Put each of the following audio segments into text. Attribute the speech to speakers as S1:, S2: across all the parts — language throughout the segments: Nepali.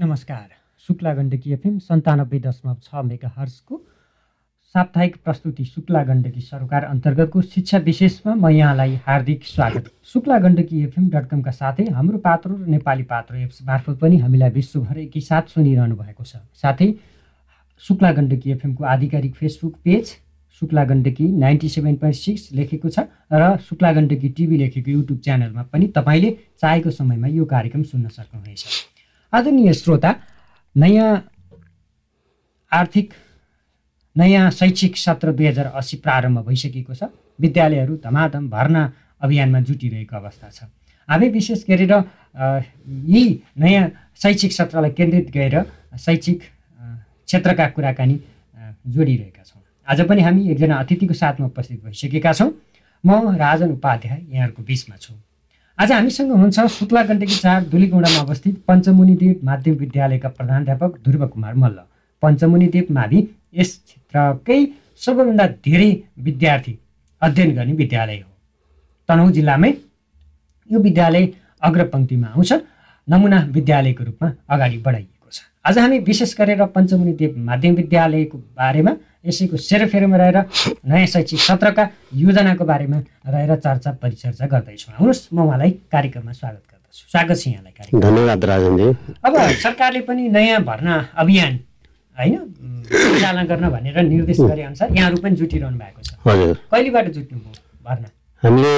S1: नमस्कार शुक्ला गण्डकी एफएम सन्तानब्बे दशमलव छ मेगा हर्सको साप्ताहिक प्रस्तुति शुक्ला गण्डकी सरकार अन्तर्गतको शिक्षा विशेषमा म यहाँलाई हार्दिक स्वागत शुक्ला गण्डकी एफएम डट कमका साथै हाम्रो पात्रो र नेपाली पात्रो एप्स मार्फत पनि हामीलाई विश्वभर एकैसाथ सुनिरहनु भएको छ साथै शुक्ला गण्डकी एफएमको आधिकारिक Facebook page Shukla Gandaki ninety seven point six लेखेको छ र शुक्ला गण्डकी टिभी लेखेको युट्युब च्यानलमा पनि तपाईँले चाहेको समयमा यो कार्यक्रम सुन्न सक्नुहुनेछ आदरणीय श्रोता नयाँ आर्थिक नयाँ शैक्षिक सत्र दुई हजार असी प्रारम्भ भइसकेको छ विद्यालयहरू धमाधम भर्ना अभियानमा जुटिरहेको अवस्था छ हामी विशेष गरेर यी नयाँ शैक्षिक सत्रलाई केन्द्रित गरेर शैक्षिक क्षेत्रका कुराकानी जोडिरहेका छौँ आज पनि हामी एकजना अतिथिको साथमा उपस्थित भइसकेका छौँ म राजन उपाध्याय यहाँहरूको बिचमा छु आज हामीसँग हुनुहुन्छ शुक्ला गण्डकी चार धुलीगुडामा अवस्थित पञ्चमुनिदेव माध्यमिक विद्यालयका प्रधान ध्रुव कुमार मल्ल पञ्चमुनिदेव मावि यस क्षेत्रकै सबैभन्दा धेरै विद्यार्थी अध्ययन गर्ने विद्यालय हो तनहुँ जिल्लामै यो विद्यालय अग्रपङ्क्तिमा आउँछ नमुना विद्यालयको रूपमा अगाडि बढाइएको छ आज हामी विशेष गरेर पञ्चमुनिदेव माध्यमिक विद्यालयको बारेमा यसैको सेरोफेरोमा रहेर नयाँ शैक्षिक सत्रका योजनाको बारेमा रहेर चर्चा परिचर्चा गर्दैछौँ आउनुहोस् म उहाँलाई कार्यक्रममा स्वागत गर्दछु स्वागत छ यहाँलाई
S2: कार्यक्रम धन्यवाद राजनजी
S1: अब सरकारले पनि नयाँ भर्ना अभियान होइन सञ्चालन गर्न भनेर निर्देश गरे अनुसार यहाँहरू पनि जुटिरहनु भएको छ हजुर कहिलेबाट जुट्नुभयो
S2: भर्ना हामीले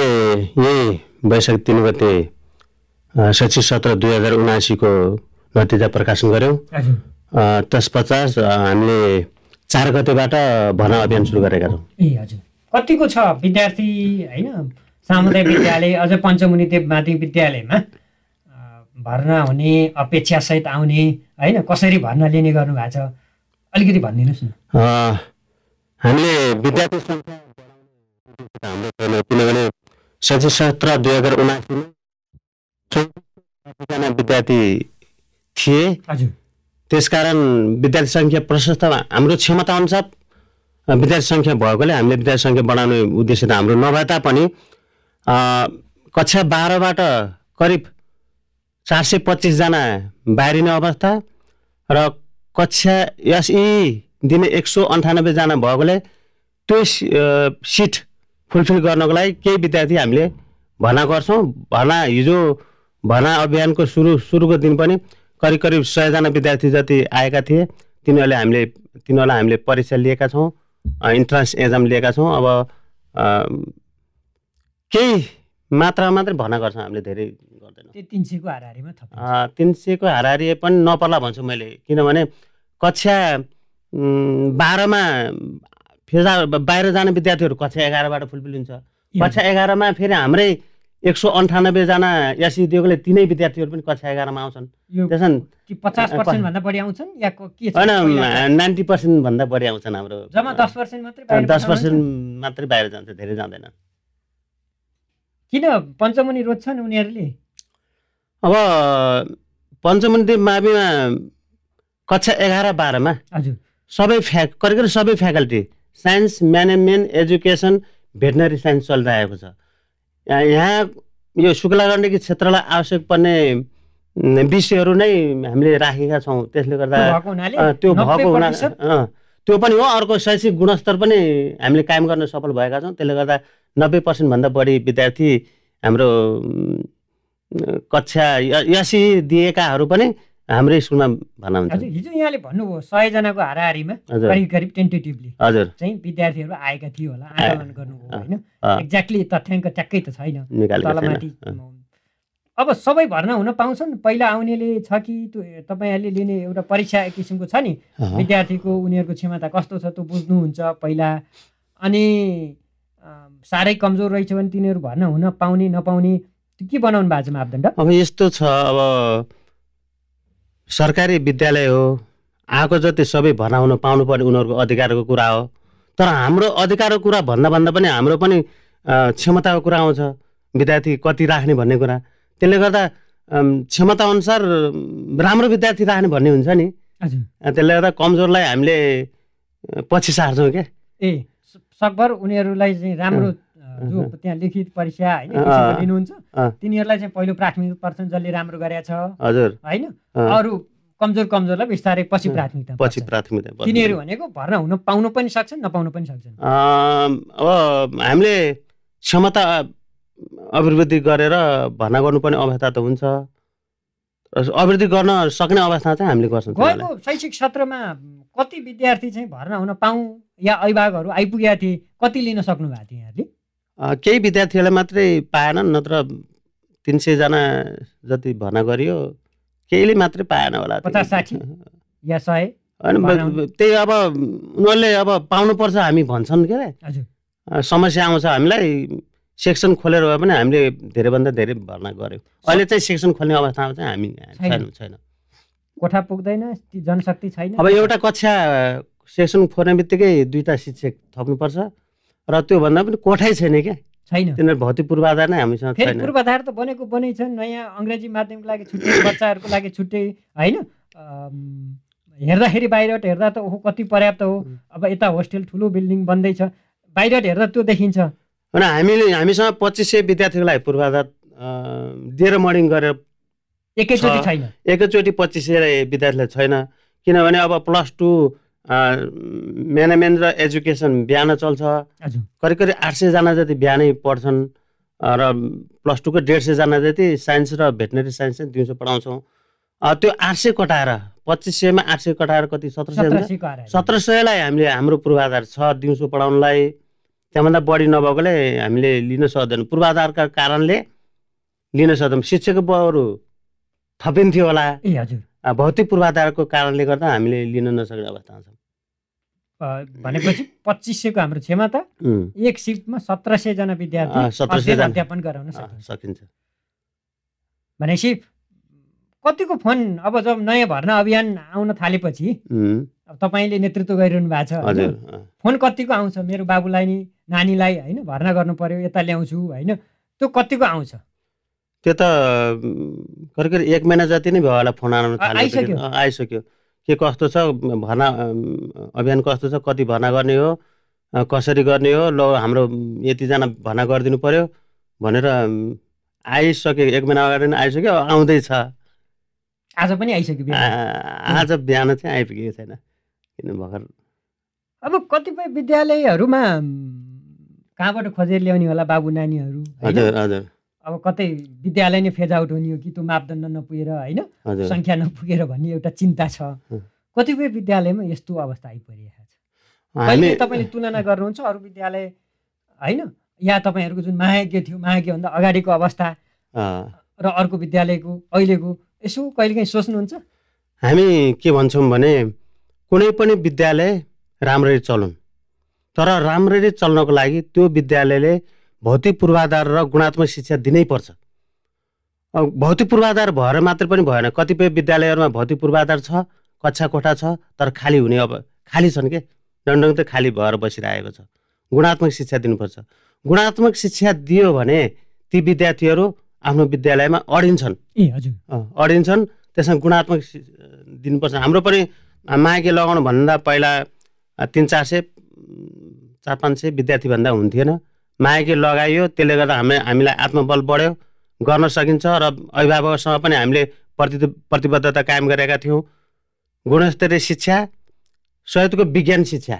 S2: यही वैशाख तिन गते शैक्षिक सत्र दुई हजार उनासीको नतिजा प्रकाशन गऱ्यौँ त्यस पश्चात हामीले चार गतेबाट भर्ना अभियान सुरु गरेका छौँ ए हजुर
S1: कतिको छ विद्यार्थी होइन सामुदायिक विद्यालय अझ पञ्चमुनि देव माध्यमिक विद्यालयमा भर्ना हुने अपेक्षासहित आउने होइन कसरी भर्ना लिने गर्नुभएको छ अलिकति भनिदिनुहोस्
S2: न हामीले विद्यार्थी सङ्ख्या हाम्रो छैन किनभने शैक्षिक सत्र दुई हजार उनासीमा विद्यार्थी थिए हजुर त्यसकारण विद्यार्थी सङ्ख्या प्रशस्त हाम्रो क्षमताअनुसार विद्यार्थी सङ्ख्या भएकोले हामीले विद्यार्थी सङ्ख्या बढाउने उद्देश्य त हाम्रो नभए तापनि कक्षा बाह्रबाट करिब चार सय पच्चिसजना बाहिरिने अवस्था र कक्षा यस यी दिने एक सौ अन्ठानब्बेजना भएकोले त्यो सिट फुलफिल गर्नको लागि केही विद्यार्थी हामीले भर्ना गर्छौँ भर्ना हिजो भर्ना अभियानको सुरु सुरुको दिन पनि करिब करिब सयजना विद्यार्थी जति आएका थिए तिनीहरूले हामीले तिनीहरूलाई हामीले परीक्षा लिएका छौँ इन्ट्रान्स एक्जाम लिएका छौँ अब केही मात्रामा मात्रै भर्ना गर्छौँ हामीले धेरै
S1: गर्दैन तिन सयको हारिमा
S2: तिन सयको हाराहारी पनि नपर्ला भन्छु मैले किनभने कक्षा बाह्रमा फेर बाहिर जाने विद्यार्थीहरू कक्षा एघारबाट फुलफिल हुन्छ कक्षा एघारमा फेरि हाम्रै एक सौ अन्ठानब्बेजना एससी दिएकोले तिनै विद्यार्थीहरू पनि कक्षा एघारमा आउँछन् त्यसमा बढी आउँछन् या के होइन नाइन्टी पर्सेन्टभन्दा बढी आउँछन् हाम्रो दस पर्सेन्ट मात्रै बाहिर जान्छ धेरै जाँदैन
S1: किन पञ्चमुनि रोज्छन् उनीहरूले
S2: अब पञ्चमुनिदेव माविमा कक्षा एघार बाह्रमा हजुर सबै फ्या करिब सबै faculty science management education veterinary science चलिरहेको छ यहाँ यो शुक्ला गण्डकी क्षेत्रलाई आवश्यक पर्ने विषयहरू नै हामीले राखेका छौँ त्यसले गर्दा त्यो भएको हुना त्यो पनि हो अर्को शैक्षिक गुणस्तर पनि हामीले कायम गर्न सफल भएका छौँ त्यसले गर्दा नब्बे पर्सेन्टभन्दा बढी विद्यार्थी हाम्रो कक्षा यसी दिएकाहरू पनि हाम्रो स्कुलमा भन हिजो
S1: यहाँले भन्नुभयो सयजनाको हाराहारीमा करिब करिब टेन्टेटिभली हजुर चाहिँ विद्यार्थीहरू आएका थियो होला आन्दोलन
S2: गर्नुभयो होइन
S1: एक्ज्याक्टली तथ्याङ्क ट्याक्कै त छैन तलमाथि अब सबै भर्ना हुन पाउँछन् पहिला आउनेले छ कि त्यो तपाईँहरूले लिने एउटा परीक्षा एक किसिमको छ नि विद्यार्थीको उनीहरूको क्षमता कस्तो छ त्यो बुझ्नुहुन्छ पहिला अनि साह्रै कमजोर रहेछ भने तिनीहरू भर्ना हुन पाउने नपाउने के बनाउनु भएको छ मापदण्ड
S2: अब यस्तो छ अब सरकारी विद्यालय हो आएको जति सबै भनाउन पर्ने उनीहरूको अधिकारको कुरा हो तर हाम्रो अधिकारको कुरा भन्दा भन्दा पनि हाम्रो पनि क्षमताको कुरा आउँछ विद्यार्थी कति राख्ने भन्ने कुरा त्यसले गर्दा क्षमताअनुसार राम्रो विद्यार्थी राख्ने भन्ने हुन्छ नि त्यसले गर्दा कमजोरलाई हामीले पछि सार्छौँ क्या
S1: ए सकभर उनीहरूलाई चाहिँ राम्रो जो त्यहाँ लिखित परीक्षा होइन लिनुहुन्छ तिनीहरूलाई चाहिँ पहिलो प्राथमिक पर्छन् जसले राम्रो गरेका छ
S2: होइन
S1: अरू कमजोर कमजोरलाई बिस्तारै पछि प्राथमिकता
S2: पछि प्राथमिकता तिनीहरू भनेको
S1: भर्ना हुन पाउनु पनि सक्छन् नपाउनु पनि
S2: सक्छन् अब हामीले क्षमता अभिवृद्धि गरेर भर्ना गर्नुपर्ने अवस्था त हुन्छ अभिवृद्धि गर्न सक्ने अवस्था चाहिँ हामीले गर्छौँ गएको
S1: शैक्षिक सत्रमा कति विद्यार्थी चाहिँ भर्ना हुन पाउँ या अभिभावकहरू आइपुगेका थिए कति लिन सक्नु भएको थियो यहाँहरूले
S2: केही विद्यार्थीहरूलाई मात्रै पाएनन् नत्र तिन सयजना जति भना गरियो केहीले मात्रै पाएन होला पचास होइन त्यही अब उनीहरूले अब पाउनुपर्छ हामी भन्छन् के अरे समस्या आउँछ हामीलाई सेक्सन खोलेर भए पनि हामीले धेरैभन्दा धेरै भर्ना गऱ्यौँ अहिले चाहिँ सेक्सन खोल्ने अवस्थामा चाहिँ हामी छैन छैन
S1: कोठा पुग्दैन जनशक्ति छैन अब एउटा
S2: कक्षा सेक्सन खोल्ने बित्तिकै दुईवटा शिक्षक थप्नुपर्छ र त्योभन्दा पनि कोठै छैन क्या छैन तिनीहरू भौतिक पूर्वाधार नै हामीसँग छैन पूर्वाधार
S1: त बनेको बनै छन् नयाँ अङ्ग्रेजी माध्यमको लागि छुट्टै बच्चाहरूको लागि छुट्टै
S2: होइन हेर्दाखेरि
S1: बाहिरबाट हेर्दा त ओहो कति पर्याप्त हो अब यता होस्टेल ठुलो बिल्डिङ बन्दैछ बाहिरबाट हेर्दा त्यो देखिन्छ
S2: होइन हामीले हामीसँग पच्चिस सय विद्यार्थीको पूर्वाधार दिएर मर्निङ गरेर एकैचोटि छैन एकैचोटि पच्चिस सय विद्यार्थीलाई छैन किनभने अब प्लस टू म्यानेजमेन्ट र एजुकेसन बिहान चल्छ करिब करिब आठ सयजना जति बिहानै पढ्छन् र प्लस टूको डेढ सयजना जति साइन्स र भेटनेरी साइन्स चाहिँ दिउँसो पढाउँछौँ त्यो आठ सय कटाएर पच्चिस सयमा आठ सय कटाएर कति सत्र सय सत्र सयलाई हामीले हाम्रो पूर्वाधार छ दिउँसो पढाउनलाई त्यहाँभन्दा बढी नभएकोले हामीले लिन सक्दैनौँ पूर्वाधारका कारणले लिन सक्दैनौँ शिक्षकको बहरू थपिन्थ्यो होला भौतिक पूर्वाधारको कारणले गर्दा हामीले लिन नसक्ने अवस्था छ
S1: भनेपछि पच्चिस सयको हाम्रो क्षमता एक सिफ्टमा सत्र सयजना विद्यार्थी अध्ययन अध्यापन गराउन सकिन्छ भनेपछि कतिको फोन अब जब नयाँ भर्ना अभियान आउन थालेपछि अब तपाईँले नेतृत्व गरिरहनु भएको छ फोन कतिको आउँछ मेरो बाबुलाई नि नानीलाई होइन भर्ना गर्नु पर्यो यता ल्याउँछु होइन त्यो कतिको आउँछ
S2: त्यो त करिब एक महिना जति नै भयो होला फोन आउन आइसक्यो आइसक्यो के कस्तो छ भर्ना अभियान कस्तो छ कति भर्ना गर्ने हो कसरी गर्ने हो ल हाम्रो यतिजना भर्ना गरिदिनु पऱ्यो भनेर आइसक्यो एक महिना अगाडि नै आइसक्यो आउँदैछ आज पनि आइसक्यो आज बिहान चाहिँ आइपुगेको छैन किन भर्खर
S1: अब कतिपय विद्यालयहरूमा कहाँबाट खोजेर ल्याउने होला बाबु नानीहरू हजुर हजुर अब कतै विद्यालय नै फेज आउट हुने हो कि त्यो मापदण्ड नपुगेर होइन सङ्ख्या नपुगेर भन्ने एउटा चिन्ता छ कतिपय विद्यालयमा यस्तो अवस्था आइपरिरहेको छ तपाईँले तुलना गर्नुहुन्छ अरू विद्यालय होइन या तपाईँहरूको जुन महाज्ञ थियो महाज्ञभन्दा अगाडिको अवस्था र अर्को विद्यालयको अहिलेको यसो कहिलेकाहीँ सोच्नुहुन्छ
S2: हामी के भन्छौँ भने कुनै पनि विद्यालय राम्ररी चलुन् तर राम्ररी चल्नको लागि त्यो विद्यालयले भौतिक पूर्वाधार र गुणात्मक शिक्षा दिनै दिनैपर्छ भौतिक पूर्वाधार भएर मात्र पनि भएन कतिपय विद्यालयहरूमा भौतिक पूर्वाधार छ कक्षा कोठा छ तर खाली हुने अब खाली छन् के डन्डङ त खाली भएर बसिरहेको छ गुणात्मक शिक्षा दिनुपर्छ गुणात्मक शिक्षा दियो भने ती विद्यार्थीहरू आफ्नो विद्यालयमा अडिन्छन् ए हजुर अडिन्छन् त्यसमा गुणात्मक दिनुपर्छ हाम्रो पनि माघे लगाउनुभन्दा पहिला तिन चार सय चार पाँच सय विद्यार्थीभन्दा हुन्थेन मायाकी लगाइयो त्यसले गर्दा हामी हामीलाई आत्मबल बढ्यो गर्न सकिन्छ र अभिभावकसँग पनि हामीले प्रति प्रतिबद्धता कायम गरेका थियौँ गुणस्तरीय शिक्षा सहितको विज्ञान शिक्षा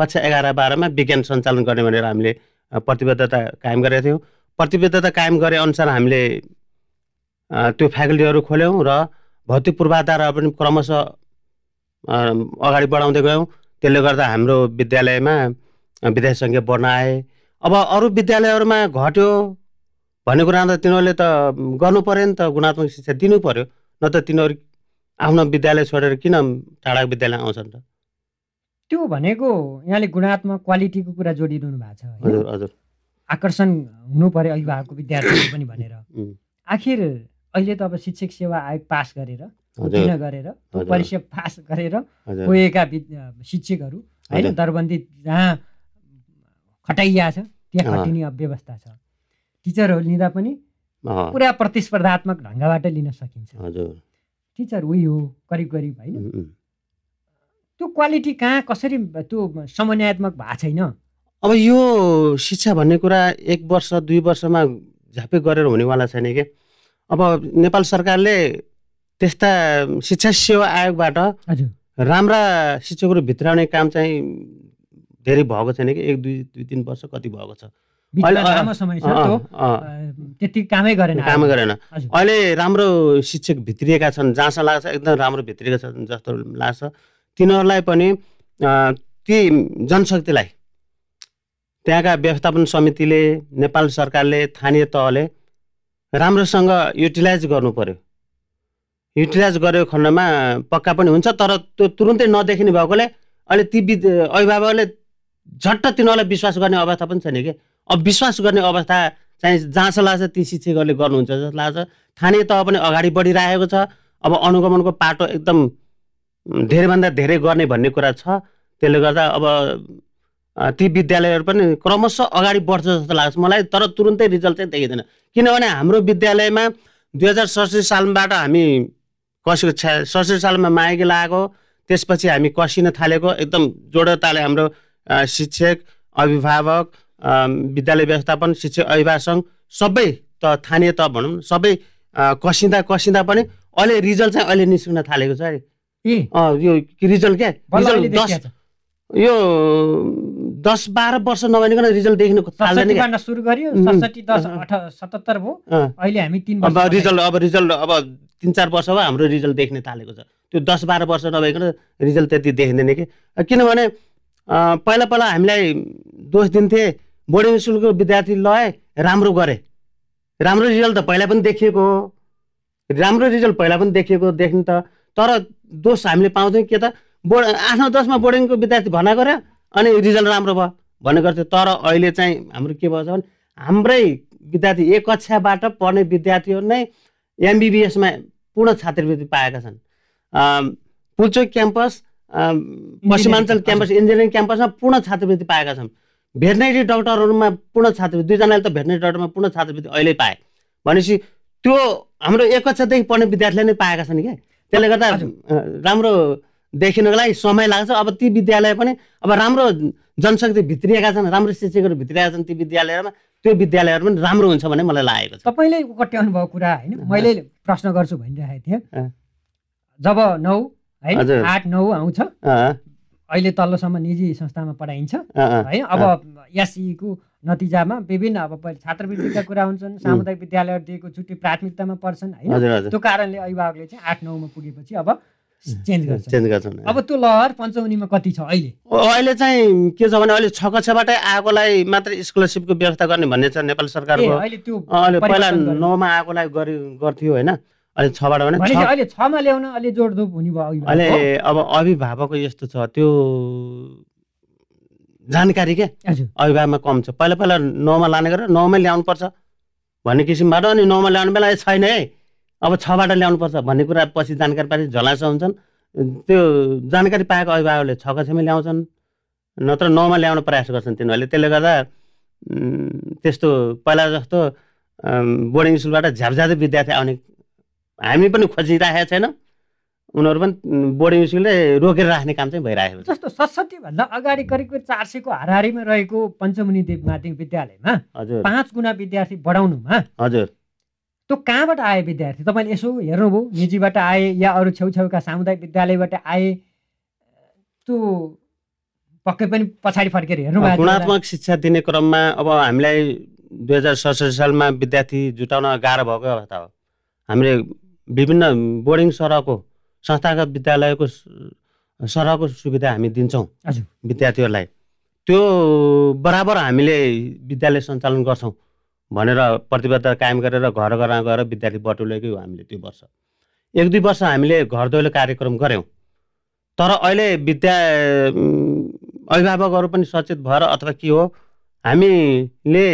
S2: कक्षा एघार बाह्रमा विज्ञान सञ्चालन गर्ने भनेर हामीले प्रतिबद्धता कायम गरेका थियौँ प्रतिबद्धता कायम गरे अनुसार हामीले त्यो फ्याकल्टीहरू खोल्यौँ र भौतिक पूर्वाधारहरू पनि क्रमशः अगाडि बढाउँदै गयौँ त्यसले गर्दा हाम्रो विद्यालयमा विद्यार्थी सङ्ख्या बढ्न आए अब अरू विद्यालयहरूमा घट्यो भन्ने कुरा त तिनीहरूले त गर्नु पऱ्यो नि त गुणात्मक शिक्षा दिनु पऱ्यो न त तिनीहरू आफ्नो विद्यालय छोडेर किन टाढाको विद्यालय आउँछन् त
S1: त्यो भनेको यहाँले गुणात्मक क्वालिटीको कुरा जोडिरहनु भएको छ हजुर हजुर आकर्षण हुनु पऱ्यो अभिभावकको विद्यार्थीहरू पनि भनेर आखिर अहिले त अब शिक्षक सेवा आयोग पास गरेर उत्तीर्ण गरेर परीक्षा पास गरेर गएका शिक्षकहरू होइन दरबन्दी जहाँ खटाइया छ त्यहाँ खटिने व्यवस्था छ टिचरहरू लिँदा पनि पुरा प्रतिस्पर्धात्मक ढङ्गबाट लिन
S2: सकिन्छ
S1: टिचर उही हो करिब
S2: करिब होइन
S1: त्यो क्वालिटी कहाँ कसरी त्यो समन्यात्मक भएको
S2: छैन अब यो शिक्षा भन्ने कुरा एक वर्ष दुई वर्षमा झापे गरेर हुनेवाला छैन कि अब नेपाल सरकारले त्यस्ता शिक्षा सेवा आयोगबाट राम्रा शिक्षकहरू भित्राउने काम चाहिँ धेरै भएको छैन कि एक दुई दुई तिन वर्ष कति भएको छ अहिले कामै गरेन अहिले राम्रो शिक्षक भित्रिएका छन् जहाँसम्म लाग्छ एकदम राम्रो भित्रिएका छन् जस्तो लाग्छ तिनीहरूलाई पनि ती जनशक्तिलाई त्यहाँका व्यवस्थापन समितिले नेपाल सरकारले स्थानीय तहले राम्रोसँग युटिलाइज गर्नु पर्यो युटिलाइज गरेको खण्डमा पक्का पनि हुन्छ तर त्यो तुरुन्तै नदेखिने भएकोले अहिले ती विद अभिभावकले झट्ट तिनीहरूलाई विश्वास गर्ने अवस्था पनि छैन कि अब विश्वास गर्ने अवस्था चाहिँ जहाँसम्म लाग्छ ती शिक्षकहरूले गर्नुहुन्छ जस्तो लाग्छ थाने तह पनि अगाडि बढिरहेको छ अब अनुगमनको पाटो एकदम धेरैभन्दा धेरै गर्ने भन्ने कुरा छ त्यसले गर्दा अब ती विद्यालयहरू पनि क्रमशः अगाडि बढ्छ जस्तो लाग्छ मलाई तर तुरुन्तै रिजल्ट चाहिँ देखिँदैन किनभने हाम्रो विद्यालयमा दुई हजार सडसठी सालबाट हामी कसैको छ्या सडसठी सालमा माइकी लगाएको त्यसपछि हामी कसिन थालेको एकदम जोडताले हाम्रो शिक्षक अभिभावक विद्यालय व्यवस्थापन शिक्षक अभिभावक सङ्घ सबै त स्थानीय त भनौँ सबै कसिँदा कसिँदा पनि अहिले रिजल्ट चाहिँ अहिले निस्कन थालेको छ अरे यो रिजल्ट क्या रिजल्ट दस यो दस बाह्र वर्ष नभनिकन रिजल्ट देख्नु रिजल्ट अब रिजल्ट अब तिन चार वर्ष भयो हाम्रो रिजल्ट देख्ने थालेको छ त्यो दस बाह्र वर्ष नभइकन रिजल्ट त्यति देख्दैन कि किनभने पहिला पहिला हामीलाई दोष दिन्थे बोर्डिङ स्कुलको विद्यार्थी लय राम्रो गरे राम्रो रिजल्ट त पहिला पनि देखिएको हो राम्रो रिजल्ट पहिला पनि देखिएको देख्ने त तर दोष हामीले पाउँथ्यौँ के त बोर्ड आठ नौ दसमा बोर्डिङको विद्यार्थी भना गऱ्यो अनि रिजल्ट राम्रो भयो भन्ने गर्थ्यो तर अहिले चाहिँ हाम्रो के भएछ भने हाम्रै विद्यार्थी एक कक्षाबाट पढ्ने विद्यार्थीहरू नै एमबिबिएसमा पूर्ण छात्रवृत्ति पाएका छन् Pulchowk campus Pashchimanchal campus engineering क्याम्पसमा पूर्ण छात्रवृत्ति पाएका छन् भेटनेरी डक्टरहरूमा पूर्ण छात्रवृत्ति दुईजनाले त भेटनेरी डक्टरमा पूर्ण छात्रवृत्ति अहिले पाए भनेपछि त्यो हाम्रो एक कक्षादेखि पढ्ने विद्यार्थीले नै पाएका छन् क्या त्यसले गर्दा राम्रो देखिनको लागि समय लाग्छ अब ती विद्यालय पनि अब राम्रो जनशक्ति भित्रिएका छन् राम्रो शिक्षकहरू भित्रिएका छन् ती विद्यालयहरूमा त्यो विद्यालयहरू पनि राम्रो हुन्छ भन्ने मलाई लागेको छ
S1: तपाईँले कट्याउनु भएको कुरा होइन मैले प्रश्न गर्छु भनिरहेको थिएँ जब नौ
S2: है आठ नौ आउँछ अहिले
S1: तल्लोसम्म निजी संस्थामा पढाइन्छ है अब एसईको नतिजामा विभिन्न अब छात्रवृत्तिका कुरा हुन्छन् सामुदायिक विद्यालयहरू दिएको छुट्टी प्राथमिकतामा पर्छन् होइन त्यो कारणले अभिभावकले चाहिँ आठ नौमा पुगेपछि अब
S2: चेन्ज गर्छ गर्छन्
S1: अब त्यो लहर पञ्चौनीमा कति छ अहिले
S2: अहिले चाहिँ के छ भने अहिले छ कक्षाबाटै आएकोलाई मात्र स्कलरसिपको व्यवस्था गर्ने भन्ने छ नेपाल सरकारको अहिले
S1: त्यो पहिला
S2: नौमा आएकोलाई गरी गर्थ्यो होइन अहिले छबाट भने अहिले
S1: छमा ल्याउन अलि जोड हुने भयो अहिले
S2: अब अभिभावक यस्तो छ त्यो जानकारी क्या अभिभावकमा कम छ पहिला पहिला नौमा लाने गरेर नौमै पर्छ भन्ने किसिमबाट अनि नौमा ल्याउने बेला छैन है अब छबाट पर्छ भन्ने कुरा पछि जानकारी पाए झलास हुन्छन् त्यो जानकारी पाएको अभिभावकले छ कक्षामै ल्याउँछन् नत्र नौमा ल्याउने प्रयास गर्छन् तिनीहरूले त्यसले गर्दा त्यस्तो पहिला जस्तो बोर्डिङ स्कुलबाट झ्यापझ्यादै विद्यार्थी आउने हामी पनि खोजिरहेका छैन उनीहरू पनि बोर्डिङ स्कुलले रोकेर राख्ने काम चाहिँ भइरहेको
S1: छ जस्तो भन्दा अगाडि करिब चार सयको हारिमा रहेको पञ्चमुनि देव माध्यमिक विद्यालयमा हजुर पाँच गुणा विद्यार्थी बढाउनुमा हजुर त्यो कहाँबाट आए विद्यार्थी तपाईँले यसो हेर्नुभयो निजीबाट आए या अरू छेउछेउका सामुदायिक विद्यालयबाट आए त्यो पक्कै पनि पछाडि फर्केर हेर्नु गुणात्मक
S2: शिक्षा दिने क्रममा अब हामीलाई दुई हजार सडसठी सालमा विद्यार्थी जुटाउन गाह्रो भएको अवस्था हो हामीले विभिन्न बोर्डिङ सरहको संस्थागत विद्यालयको सरहको सुविधा हामी दिन्छौँ विद्यार्थीहरूलाई त्यो बराबर हामीले विद्यालय सञ्चालन गर्छौँ भनेर प्रतिबद्धता कायम गरेर घर घरमा गएर विद्यार्थी बटुलेकै हो हामीले त्यो वर्ष एक दुई वर्ष हामीले घर दैलो कार्यक्रम गऱ्यौँ तर अहिले विद्या अभिभावकहरू पनि सचेत भएर अथवा के हो हामीले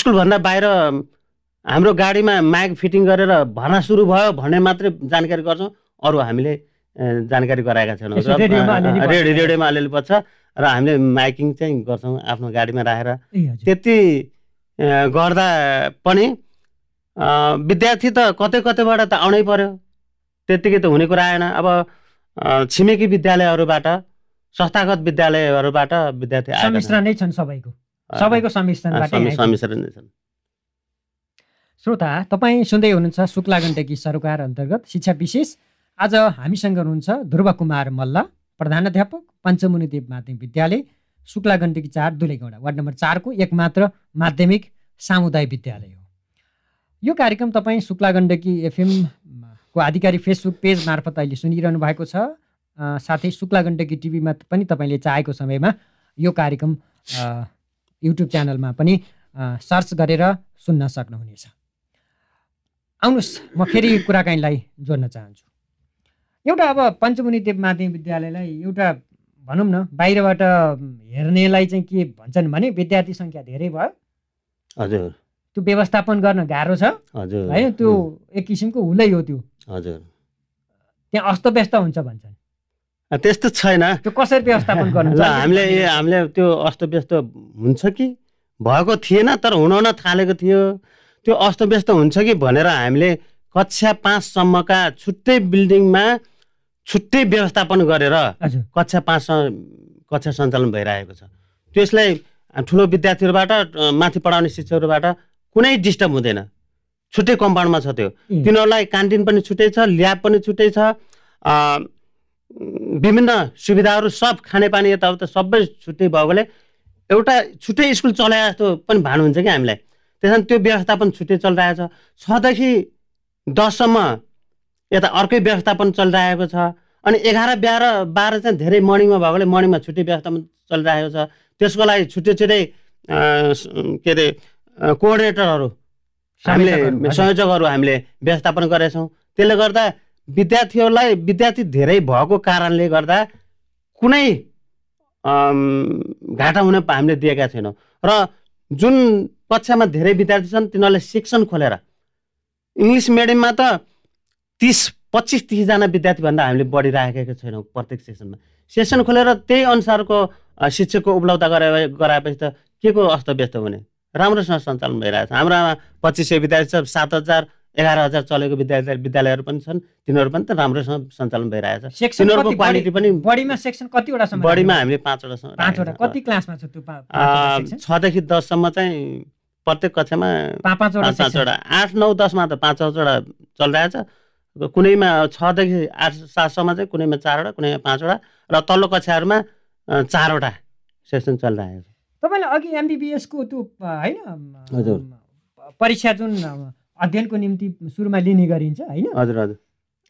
S2: स्कुलभन्दा बाहिर हाम्रो गाडीमा माइक फिटिङ गरेर भर्ना सुरु भयो भन्ने मात्रै जानकारी गर्छौँ अरू हामीले जानकारी गराएका छैनौँ रेडियो रेडियोमा अलिअलि बज्छ र हामीले माइकिङ चाहिँ गर्छौँ आफ्नो गाडीमा राखेर त्यति गर्दा पनि विद्यार्थी त कतै कतैबाट त आउनै पर्यो त्यत्तिकै त हुने कुरा आएन अब छिमेकी विद्यालयहरूबाट संस्थागत विद्यालयहरूबाट विद्यार्थी
S1: नै छन् सबैको
S2: सबैको संमिश्रण नै
S1: छन् श्रोता तपाईँ सुन्दै हुनुहुन्छ शुक्ला गण्डकी सरोकार अन्तर्गत शिक्षा विशेष आज हामीसँग हुनुहुन्छ ध्रुव कुमार मल्ल प्रधानाध्यापक पञ्चमुनिदेव माध्यमिक विद्यालय शुक्ला गण्डकी चार गौडा वार्ड नम्बर चारको एकमात्र माध्यमिक सामुदायिक विद्यालय हो यो कार्यक्रम तपाईँ शुक्ला गण्डकी एफएमको आधिकारिक फेसबुक पेज मार्फत अहिले सुनिरहनु भएको छ साथै शुक्ला गण्डकी टिभीमा पनि तपाईँले चाहेको समयमा यो कार्यक्रम युट्युब च्यानलमा पनि सर्च गरेर सुन्न सक्नुहुनेछ आउनुहोस् म फेरि कुराकानीलाई जोड्न चाहन्छु एउटा अब देव माध्यमिक विद्यालयलाई एउटा भनौँ न बाहिरबाट हेर्नेलाई चाहिँ के भन्छन् भने विद्यार्थी सङ्ख्या धेरै भयो हजुर त्यो व्यवस्थापन गर्न गाह्रो छ हजुर है त्यो एक किसिमको हुलै हो त्यो हजुर त्यहाँ अस्तव्यस्त हुन्छ भन्छन्
S2: त्यस्तो छैन त्यो कसरी व्यवस्थापन गर्नु हामीले हामीले त्यो अस्तव्यस्त हुन्छ कि भएको थिएन तर हुन थालेको थियो त्यो अस्तव्यस्त हुन्छ कि भनेर हामीले कक्षा पाँचसम्मका छुट्टै बिल्डिङमा छुट्टै व्यवस्थापन गरेर कक्षा पाँचसम्म कक्षा सञ्चालन भइरहेको छ त्यसलाई ठुलो विद्यार्थीहरूबाट माथि पढाउने शिक्षकहरूबाट कुनै डिस्टर्ब हुँदैन छुट्टै कम्पाउन्डमा छ त्यो तिनीहरूलाई क्यान्टिन पनि छुट्टै छ ल्याब पनि छुट्टै छ विभिन्न सुविधाहरू सब खानेपानी यताउता सबै छुट्टै भएकोले एउटा छुट्टै स्कुल चलाए जस्तो पनि भान हुन्छ कि हामीलाई त्यसमा त्यो व्यवस्थापन छुट्टै चलिरहेछ छदेखि दससम्म यता अर्कै व्यवस्थापन चलिरहेको छ अनि एघार बाह्र बाह्र चाहिँ धेरै मर्निङमा भएकोले मर्निङमा छुट्टै व्यवस्थापन चलिरहेको छ त्यसको लागि छुट्टै छुट्टै के अरे कोअर्डिनेटरहरू हामीले संयोजकहरू हामीले व्यवस्थापन गरेछौँ त्यसले गर्दा विद्यार्थीहरूलाई विद्यार्थी धेरै भएको कारणले गर्दा कुनै घाटा हुन हामीले दिएका छैनौँ र जुन कक्षामा धेरै विद्यार्थी छन् तिनीहरूले सेक्सन खोलेर इङ्ग्लिस मिडियममा त तिस पच्चिस तिसजना विद्यार्थीभन्दा हामीले बढी राखेका छैनौँ प्रत्येक सेसनमा सेक्सन खोलेर त्यही अनुसारको शिक्षकको उपलब्ध गराए गराएपछि त के को अस्तव्यस्त हुने राम्रोसँग सञ्चालन भइरहेको छ हाम्रोमा पच्चिस सय विद्यार्थी छ सात हजार एघार हजार चलेको विद्यालय विद्यालयहरू पनि छन् तिनीहरू पनि त राम्रोसँग सञ्चालन भइरहेको छ तिनीहरूको क्वालिटी पनि बढीमा सेक्सन कतिवटा बढीमा हामीले पाँचवटासम्म पाँचवटा
S1: कति क्लासमा छ त्यो
S2: छदेखि दससम्म चाहिँ प्रत्येक कक्षामा पाँच पाँचवटा आठ नौ दसमा त पाँच छवटा चलिरहेछ कुनैमा छदेखि आठ सातसम्म चाहिँ कुनैमा चारवटा कुनैमा पाँचवटा र तल्लो कक्षाहरूमा चारवटा सेसन चलिरहेको
S1: छ तपाईँलाई अघि एमबिबिएसको त्यो होइन हजुर परीक्षा
S2: जुन अध्ययनको
S1: निम्ति सुरुमा लिने गरिन्छ होइन हजुर हजुर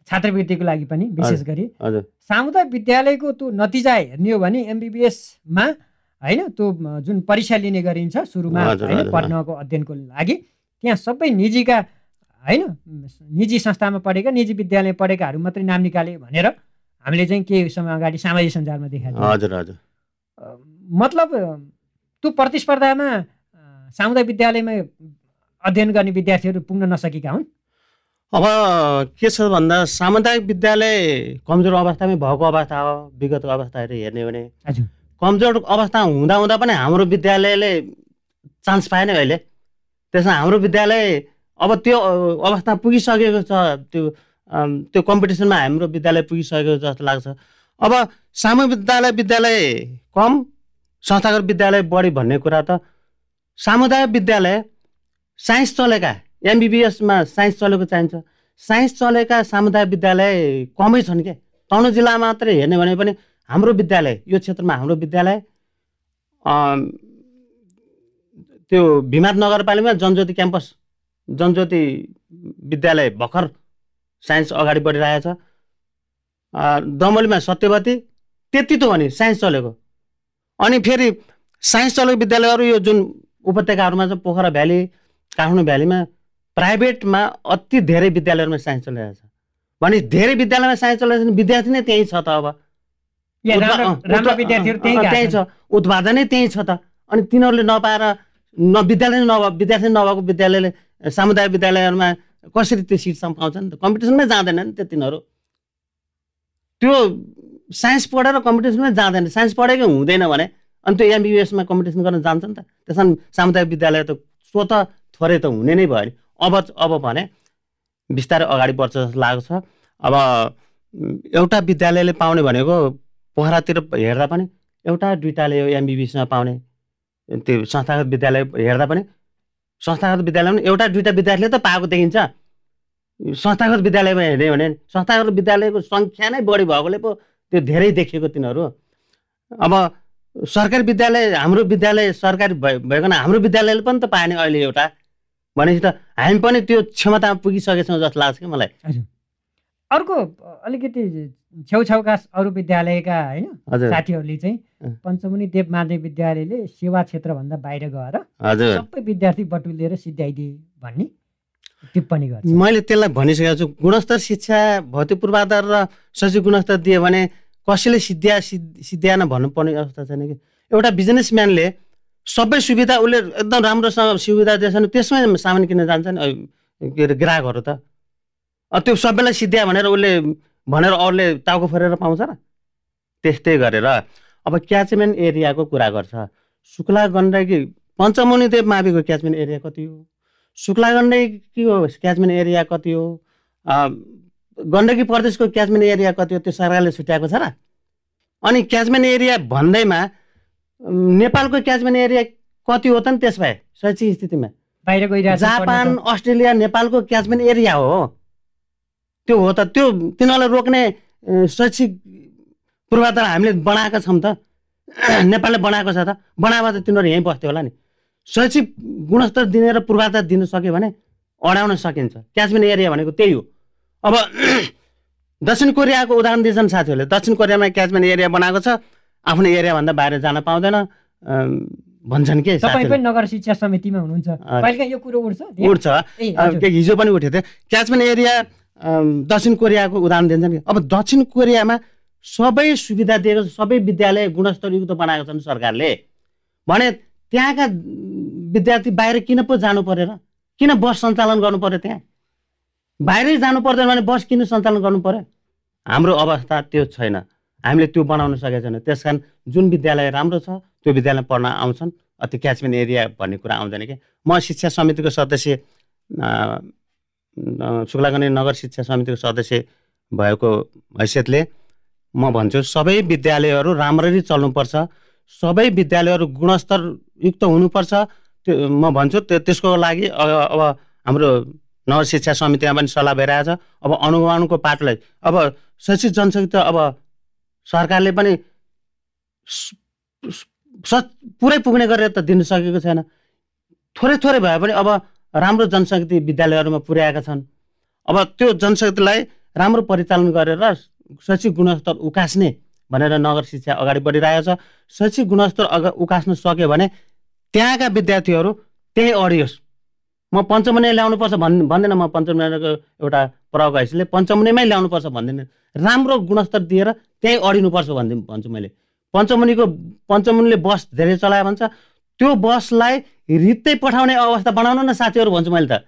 S1: छात्रवृत्तिको लागि पनि विशेष गरी हजुर सामुदायिक विद्यालयको त्यो नतिजा हेर्ने हो भने एमबिबिएसमा होइन त्यो जुन परीक्षा लिने गरिन्छ सुरुमा होइन पढ्नको अध्ययनको लागि त्यहाँ सबै निजीका होइन निजी संस्थामा पढेका निजी विद्यालय पढेकाहरू मात्रै नाम निकाले भनेर हामीले चाहिँ केही समय अगाडि सामाजिक सञ्जालमा देखाएको हजुर हजुर मतलब त्यो प्रतिस्पर्धामा सामुदायिक विद्यालयमा अध्ययन गर्ने विद्यार्थीहरू पुग्न नसकेका हुन्
S2: अब के छ भन्दा सामुदायिक विद्यालय कमजोर अवस्थामै भएको अवस्था हो विगतको अवस्थाहरू हेर्ने हो भने हजुर कमजोर अवस्था हुँदा हुँदा पनि हाम्रो विद्यालयले चान्स पाएन अहिले त्यसमा हाम्रो विद्यालय अब त्यो अवस्था पुगिसकेको छ त्यो त्यो कम्पिटिसनमा हाम्रो विद्यालय पुगिसकेको जस्तो लाग्छ अब सामूहिक विद्यालय विद्यालय कम संस्थागत विद्यालय बढी भन्ने कुरा त सामुदायिक विद्यालय साइन्स चलेका एमबिबिएसमा साइन्स चलेको चाहिन्छ साइन्स चलेका सामुदायिक विद्यालय कमै छन् क्या तनु जिल्ला मात्रै हेर्ने भने पनि हाम्रो विद्यालय यो क्षेत्रमा हाम्रो विद्यालय त्यो भिमार नगरपालिकामा जनज्योति क्याम्पस जनज्योति विद्यालय भर्खर साइन्स अगाडि बढिरहेछ दमलीमा सत्यवती त्यति त हो नि साइन्स चलेको अनि फेरि साइन्स चलेको विद्यालयहरू यो जुन उपत्यकाहरूमा छ पोखरा भ्याली काठमाडौँ भ्यालीमा प्राइभेटमा अति धेरै विद्यालयहरूमा साइन्स छ भने धेरै विद्यालयमा साइन्स छ भने विद्यार्थी नै त्यहीँ छ त अब त्यही छ उत्पादनै त्यही छ त अनि तिनीहरूले नपाएर न विद्यालय नभए विद्यार्थी नभएको विद्यालयले सामुदायिक विद्यालयहरूमा कसरी त्यो सिट सम्पाउँछ नि त कम्पिटिसनमै जाँदैन नि त तिनीहरू त्यो साइन्स पढेर कम्पिटिसनमै जाँदैन साइन्स पढेकै हुँदैन भने अनि त्यो एमबिबिएसमा कम्पिटिसन गर्न जान्छ नि त त्यस कारण सामुदायिक विद्यालय त स्वत थोरै त हुने नै भयो नि अब अब भने बिस्तारै अगाडि बढ्छ जस्तो लाग्छ अब एउटा विद्यालयले पाउने भनेको पोखरातिर हेर्दा पनि एउटा दुइटाले यो एमबिबिसमा पाउने त्यो संस्थागत विद्यालय हेर्दा पनि संस्थागत विद्यालयमा एउटा दुइटा विद्यार्थीले त पाएको देखिन्छ संस्थागत विद्यालयमा हेर्ने भने संस्थागत विद्यालयको सङ्ख्या नै बढी भएकोले पो त्यो धेरै देखिएको तिनीहरू अब सरकारी विद्यालय हाम्रो विद्यालय सरकारी भएको हाम्रो विद्यालयले पनि त पाएन अहिले एउटा भनेपछि त हामी पनि त्यो क्षमतामा पुगिसकेछौँ जस्तो लाग्छ कि मलाई
S1: अर्को अलिकति छेउछाउका अरू विद्यालयका होइन साथीहरूले चाहिँ पञ्चमुनि देव महादेव विद्यालयले सेवा क्षेत्रभन्दा बाहिर गएर सबै विद्यार्थी बटुलिएर सिद्ध्याइदिए भन्ने
S2: टिप्पणी गर्छ मैले त्यसलाई भनिसकेको छु गुणस्तर शिक्षा भौतिक पूर्वाधार र सचिव गुणस्तर दियो भने कसैले सिद्ध्या सिद्ध्याएन भन्नुपर्ने अवस्था छैन कि एउटा बिजनेसम्यानले सबै सुविधा उसले एकदम राम्रोसँग सुविधा दिएछ भने त्यसमै सामान किन्न जान्छ नि के अरे ग्राहकहरू त त्यो सबैलाई सिद्ध्या भनेर उसले भनेर अरूले टाउको फरेर पाउँछ र त्यस्तै गरेर अब क्याचमेन्ट एरियाको कुरा गर्छ शुक्ला गण्डकी पञ्चमुनिदेव माविको क्याचमेन्ट एरिया कति हो शुक्ला गण्डकीको क्याचमेन्ट एरिया कति हो गण्डकी प्रदेशको क्याचमेन्ट एरिया कति हो त्यो सरकारले छुट्याएको छ र अनि क्याचमेन्ट एरिया भन्दैमा नेपालको क्याचमेन्ट एरिया कति हो त नि भए शैक्षिक स्थितिमा
S1: बाहिर जापान
S2: अस्ट्रेलिया नेपालको क्याचमेन्ट एरिया हो त्यो हो त त्यो तिनीहरूलाई रोक्ने शैक्षिक पूर्वाधार हामीले बनाएको छौँ त नेपालले बनाएको छ त बनाएमा त तिनीहरू यहीँ बस्थ्यो होला नि शैक्षिक गुणस्तर दिने र पूर्वाधार दिन सक्यो भने अडाउन सकिन्छ क्याचमेन एरिया भनेको त्यही हो अब दक्षिण कोरियाको उदाहरण दिन्छन् साथीहरूले दक्षिण कोरियामा क्याचमेन एरिया बनाएको छ आफ्नो एरियाभन्दा बाहिर जान पाउँदैन भन्छन् के तपाईँ
S1: नगर शिक्षा समितिमा हुनुहुन्छ यो कुरो उठ्छ उठ्छ हिजो
S2: पनि उठेको थियो क्याचमेन एरिया दक्षिण कोरियाको उदाहरण दिन्छन् कि अब दक्षिण कोरियामा सबै सुविधा दिएको सबै विद्यालय गुणस्तरयुक्त बनाएको छन् सरकारले भने त्यहाँका विद्यार्थी बाहिर किन पो जानु परेर किन बस सञ्चालन गर्नु पऱ्यो त्यहाँ बाहिरै जानु पर्दैन भने बस किन सञ्चालन गर्नु पऱ्यो हाम्रो अवस्था त्यो छैन हामीले त्यो बनाउन सकेको छैन त्यस कारण जुन विद्यालय राम्रो छ त्यो विद्यालय पढ्न आउँछन् त्यो क्याचमेन्ट एरिया भन्ने कुरा आउँदैन कि म शिक्षा समितिको सदस्य शुक्लागनी नगर शिक्षा समितिको सदस्य भएको हैसियतले म भन्छु सबै विद्यालयहरू राम्ररी चल्नुपर्छ सबै विद्यालयहरू गुणस्तरयुक्त हुनुपर्छ त्यो म भन्छु त्यो त्यसको लागि अब हाम्रो नगर शिक्षा समितिमा पनि सल्लाह भइरहेछ अब अनुगमनको पाटोलाई अब शैक्षिक जनशक्ति त अब सरकारले पनि स पुरै पुग्ने गरेर त दिनु सकेको छैन थोरै थोरै भए पनि अब राम्रो जनशक्ति विद्यालयहरूमा पुर्याएका छन् अब त्यो जनशक्तिलाई राम्रो परिचालन गरेर शैक्षिक गुणस्तर उकास्ने भनेर नगर शिक्षा अगाडि बढिरहेको छ शैक्षिक गुणस्तर अगा उकास्न सक्यो भने त्यहाँका विद्यार्थीहरू त्यही अडियोस् म पञ्चमने ल्याउनुपर्छ भन् भन्दैन म पञ्चमनेको एउटा प्रभाव हैसियतले पञ्चमनेमै ल्याउनुपर्छ भन्दैन राम्रो गुणस्तर दिएर त्यहीँ अडिनुपर्छ भन्दै भन्छु मैले पञ्चमुनिको पञ्चमुनिले बस धेरै चलायो भन्छ त्यो बसलाई रित्तै पठाउने अवस्था बनाउनु न साथीहरू भन्छु मैले त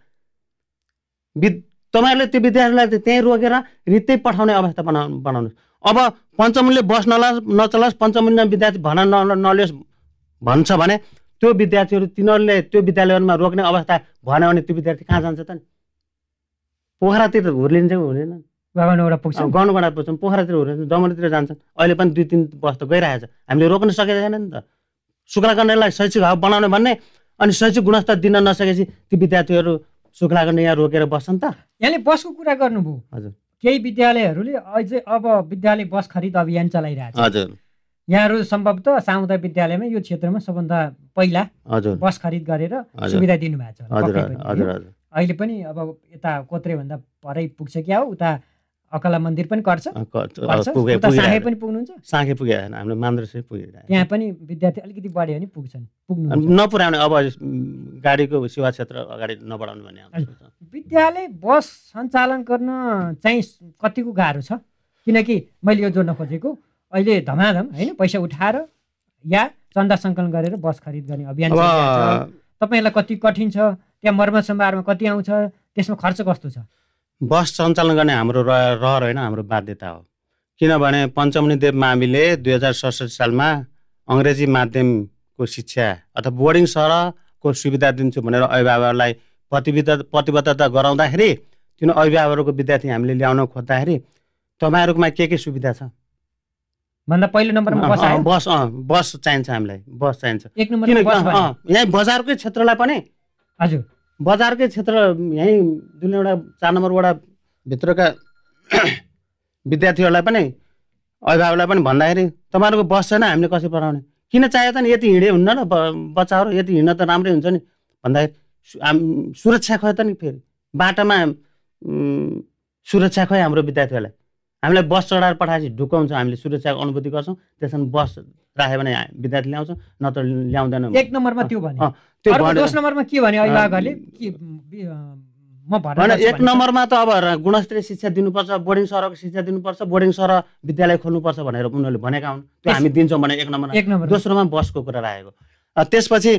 S2: वि तपाईँहरूले त्यो विद्यार्थीलाई त्यहीँ रोकेर रित्तै पठाउने अवस्था बना बनाउनु अब पञ्चमुल्य बस नला नचलाओस् पञ्चमुल्य विद्यार्थी भन न नलियोस् भन्छ भने त्यो विद्यार्थीहरू तिनीहरूले त्यो विद्यालयमा रोक्ने अवस्था भएन भने त्यो विद्यार्थी कहाँ जान्छ त नि पोखरातिर हुर्लिन्छ हुँदैन गगनगढा पुग्छन् पुग्छन् पोखरातिर हुर्लिन्छन् दमरीतिर जान्छन् अहिले पनि दुई तिन वर्ष त छ हामीले रोक्न सकेको छैन नि त गर्नेलाई शैक्षिक हब बनाउने भन्ने अनि शैक्षिक गुणस्तर दिन नसकेपछि ती विद्यार्थीहरू सुक्ला गर्ने यहाँ रोकेर बस्छन् त यहाँले बसको कुरा गर्नुभयो हजुर केही विद्यालयहरूले अझै अब
S1: विद्यालय बस खरिद अभियान चलाइरहेको छ हजुर यहाँहरू सम्भवतः सामुदायिक विद्यालयमा यो क्षेत्रमा सबभन्दा पहिला हजुर बस खरिद गरेर सुविधा दिनुभएको छ अहिले पनि अब यता कोत्रेभन्दा भरै पुग्छ क्या हो उता अकला मन्दिर पनि कर्छ
S2: साँखे पनि पुग्नुहुन्छ हाम्रो मान्द्रोसै पुगिरहेको
S1: त्यहाँ पनि विद्यार्थी अलिकति बढ्यो भने
S2: पुग्छन् पुग्नु नपुर्याउने अब गाडीको सेवा क्षेत्र अगाडि नबढाउनु भन्ने
S1: विद्यालय बस सञ्चालन गर्न चाहिँ कतिको गाह्रो छ किनकि मैले यो जोड्न खोजेको अहिले धमाधम होइन पैसा उठाएर या चन्दा सङ्कलन गरेर बस खरिद गर्ने अभियान तपाईँहरूलाई कति कठिन छ त्यहाँ सम्भारमा कति आउँछ
S2: त्यसमा खर्च कस्तो छ बस सञ्चालन गर्ने हाम्रो रहर होइन हाम्रो बाध्यता हो किनभने पञ्चमणी देव मामीले दुई हजार सडसठी सालमा अङ्ग्रेजी माध्यमको शिक्षा अथवा बोर्डिङ सरको सुविधा दिन्छु भनेर अभिभावकलाई प्रतिबद्ध प्रतिबद्धता गराउँदाखेरि किन अभिभावकहरूको विद्यार्थी हामीले ल्याउन खोज्दाखेरि तपाईँहरूकोमा के के सुविधा छ भन्दा पहिलो नम्बरमा बस बस बस चाहिन्छ हामीलाई बस चाहिन्छ यहीँ बजारकै क्षेत्रलाई पनि हजुर बजारकै क्षेत्र यहीँ जुन एउटा चार नम्बर भित्रका विद्यार्थीहरूलाई पनि अभिभावकलाई पनि भन्दाखेरि तपाईँहरूको बस छैन हामीले कसरी पढाउने किन चाहियो त नि यति हिँडे हुन्न र बच्चाहरू यति हिँड्न त राम्रै हुन्छ नि भन्दाखेरि सुरक्षा खोयो त नि फेरि बाटोमा सुरक्षा खोयो हाम्रो विद्यार्थीहरूलाई हामीलाई बस चढाएर पठाएपछि ढुकाउँछ हामीले सुरक्षाको अनुभूति गर्छौँ त्यसमा बस राख्यो भने विद्यार्थी ल्याउँछ नत्र ल्याउँदैन एक नम्बरमा त्यो नम्बरमा के भने अभिभावकहरूले एक नम्बरमा त अब गुणस्तरीय शिक्षा दिनुपर्छ बोर्डिङ सरको शिक्षा दिनुपर्छ बोर्डिङ सर विद्यालय खोल्नुपर्छ भनेर उनीहरूले भनेका हुन् त्यो हामी दिन्छौँ भने एक नम्बरमा एक नम्बर दोस्रोमा बसको कुरा राखेको त्यसपछि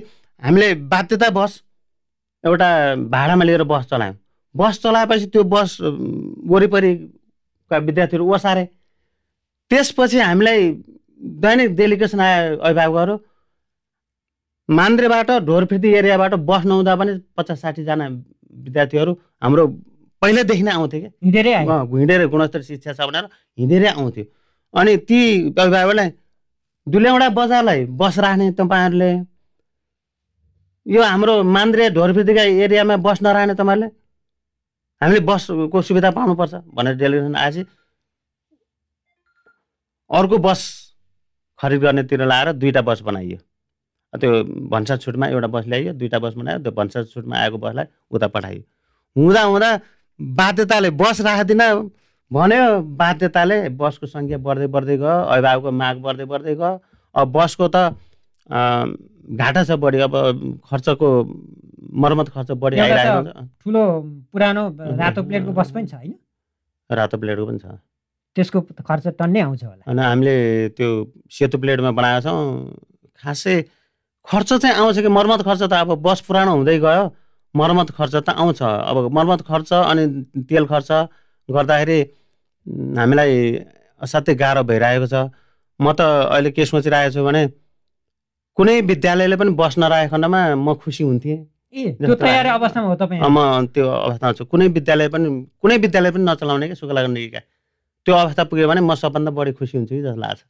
S2: हामीले बाध्यता बस एउटा भाडामा लिएर बस चलायौँ बस चलाएपछि त्यो बस वरिपरि का विद्यार्थीहरू ओसारे त्यसपछि हामीलाई दैनिक डेलिगेसन आयो अभिभावकहरू मान्द्रेबाट ढोरफिर्ती एरियाबाट बस नहुँदा पनि पचास साठीजना विद्यार्थीहरू हाम्रो पहिलादेखि नै आउँथ्यो क्या हिँडेरै हिँडेर गुणस्तर शिक्षा छ भनेर हिँडेरै आउँथ्यो अनि ती अभिभावकलाई दुल्याउडा बजारलाई बस राख्ने तपाईँहरूले यो हाम्रो मान्द्रे ढोरफिर्तीका एरियामा बस नराख्ने तपाईँहरूले हामीले बसको सुविधा पाउनुपर्छ भनेर डेलिगेसन आएपछि अर्को बस खरिद गर्नेतिर लाएर दुईवटा बस बनाइयो त्यो भन्सार छुटमा एउटा बस ल्याइयो दुईवटा बस बनायो त्यो भन्सार छुटमा आएको बसलाई उता पठाइयो हुँदा हुँदा बाध्यताले बस राख्दिन भन्यो बाध्यताले बसको सङ्ख्या बढ्दै बढ्दै गयो अभिभावकको माग बढ्दै बढ्दै गयो अब बसको त घाटा छ बढी अब खर्चको मर्मत खर्च बढी आइरहेको
S1: ठुलो पुरानो रातो प्लेटको बस पनि छ होइन
S2: रातो प्लेटको पनि छ
S1: त्यसको खर्च
S2: टन्नै आउँछ होला अनि हामीले त्यो सेतो प्लेटमा बनाएको छौँ खासै खर्च चाहिँ आउँछ कि मर्मत खर्च त अब बस पुरानो हुँदै गयो मर्मत खर्च त आउँछ अब मर्मत खर्च अनि तेल खर्च गर्दाखेरि हामीलाई असाध्यै गाह्रो भइरहेको छ म त अहिले के सोचिरहेको छु भने कुनै विद्यालयले पनि बस राखेको खण्डमा म खुसी हुन्थेँ अवस्थामा हो म त्यो अवस्थामा छु कुनै विद्यालय पनि कुनै विद्यालय पनि नचलाउने क्या सुकला गण्डकीका त्यो अवस्था पुग्यो भने म सबभन्दा बढी खुसी हुन्छु कि जस्तो लाग्छ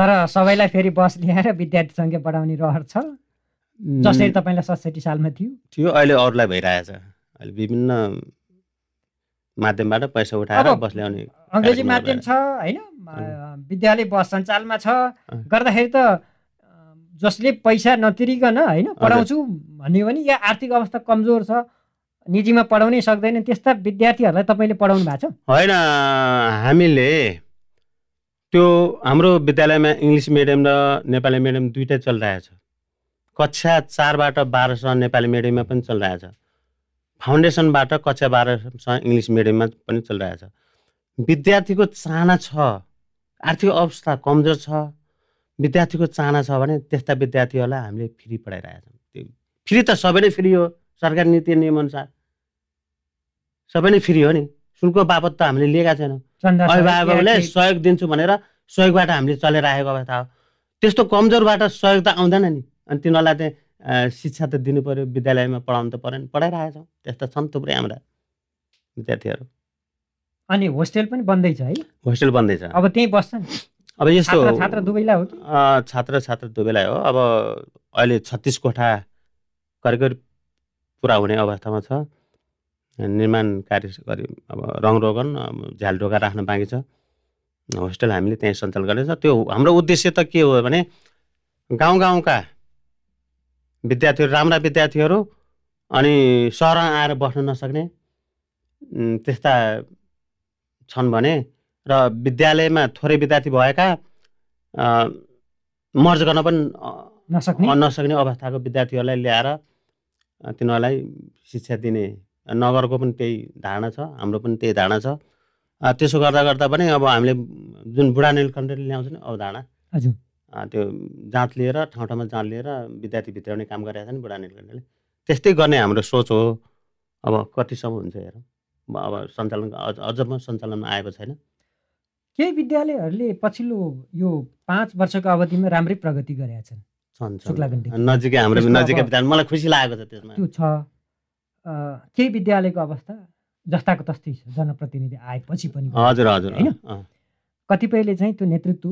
S1: तर सबैलाई फेरि बस ल्याएर विद्यार्थी सङ्ख्या बढाउने रहर छ जसरी तपाईँलाई सतसठी सालमा थियो
S2: थियो अहिले अरूलाई भइरहेछ अहिले विभिन्न माध्यमबाट पैसा उठाएर बस ल्याउने
S1: अङ्ग्रेजी माध्यम छ होइन विद्यालय बस सञ्चालमा छ गर्दाखेरि त जसले पैसा नतिरिकन होइन पढाउँछु भन्यो भने या आर्थिक अवस्था कमजोर छ निजीमा पढाउनै सक्दैन त्यस्ता विद्यार्थीहरूलाई तपाईँले पढाउनु भएको छ
S2: होइन हामीले त्यो हाम्रो विद्यालयमा इङ्ग्लिस मिडियम र नेपाली मिडियम दुइटै चलिरहेछ कक्षा चारबाट बाह्रसम्म नेपाली मिडियममा पनि चलिरहेछ फाउन्डेसनबाट कक्षा बाह्रसँग इङ्ग्लिस मिडियममा पनि चलिरहेको छ विद्यार्थीको चाहना छ आर्थिक अवस्था कमजोर छ विद्यार्थीको चाहना छ भने त्यस्ता विद्यार्थीहरूलाई हामीले फ्री पढाइरहेछौँ त्यो फ्री त सबै नै फ्री हो सरकारी नीति नियमअनुसार सबै नै फ्री हो नि शुल्क बापत त हामीले लिएका छैनौँ अभिभावकले सहयोग दिन्छु भनेर सहयोगबाट हामीले चलिरहेको अवस्था हो त्यस्तो कमजोरबाट सहयोग त आउँदैन नि अनि तिनीहरूलाई चाहिँ शिक्षा त दिनु पऱ्यो विद्यालयमा पढाउनु त परेन छौँ त्यस्ता छन् थुप्रै हाम्रा विद्यार्थीहरू अनि होस्टेल पनि बन्दैछ है होस्टेल बन्दैछ अब त्यहीँ बस्छन् अब यस्तो छात्र दुवैलाई हो छात्र छात्र दुवैलाई हो अब अहिले छत्तिस कोठा करिब पुरा हुने अवस्थामा छ निर्माण कार्य गरी अब रङ रोगन झ्याल ढोका राख्न बाँकी छ होस्टेल हामीले त्यहीँ सञ्चालन गर्नेछ त्यो हाम्रो उद्देश्य त के हो भने गाउँ गाउँका विद्यार्थीहरू राम्रा विद्यार्थीहरू अनि सहरमा आएर बस्न नसक्ने त्यस्ता छन् भने र विद्यालयमा थोरै विद्यार्थी भएका मर्ज गर्न पनि नसक्ने नसक्ने अवस्थाको विद्यार्थीहरूलाई ल्याएर तिनीहरूलाई शिक्षा दिने नगरको पनि त्यही धारणा छ हाम्रो पनि त्यही धारणा छ त्यसो गर्दा गर्दा पनि अब हामीले जुन बुढा नीलकण्ठले ल्याउँछ नि अवधारणा हजुर त्यो जाँच लिएर ठाउँ ठाउँमा जाँच लिएर विद्यार्थी भित्राउने काम गरेका छन् बुढा निर्णयले त्यस्तै गर्ने हाम्रो सोच हो अब कतिसम्म हुन्छ हेरौँ अब सञ्चालन अझ अझमा सञ्चालनमा आएको छैन
S1: केही विद्यालयहरूले पछिल्लो यो पाँच वर्षको अवधिमा राम्रै प्रगति गरेका
S2: छन् नजिकै हाम्रो नजिकै विद्यालय मलाई खुसी लागेको छ त्यसमा त्यो
S1: छ केही विद्यालयको अवस्था जस्ताको तस्तै छ जनप्रतिनिधि आएपछि पनि हजुर हजुर होइन कतिपयले चाहिँ त्यो नेतृत्व